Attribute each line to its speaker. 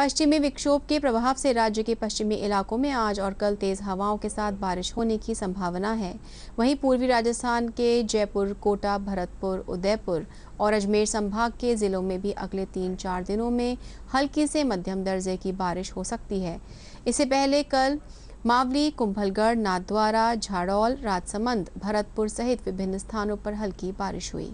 Speaker 1: पश्चिमी विक्षोभ के प्रभाव से राज्य के पश्चिमी इलाकों में आज और कल तेज हवाओं के साथ बारिश होने की संभावना है वहीं पूर्वी राजस्थान के जयपुर कोटा भरतपुर उदयपुर और अजमेर संभाग के जिलों में भी अगले तीन चार दिनों में हल्की से मध्यम दर्जे की बारिश हो सकती है इससे पहले कल मावली कुंभलगढ़ नाथद्वारा झाड़ौल राजसमंद भरतपुर सहित विभिन्न स्थानों पर हल्की बारिश हुई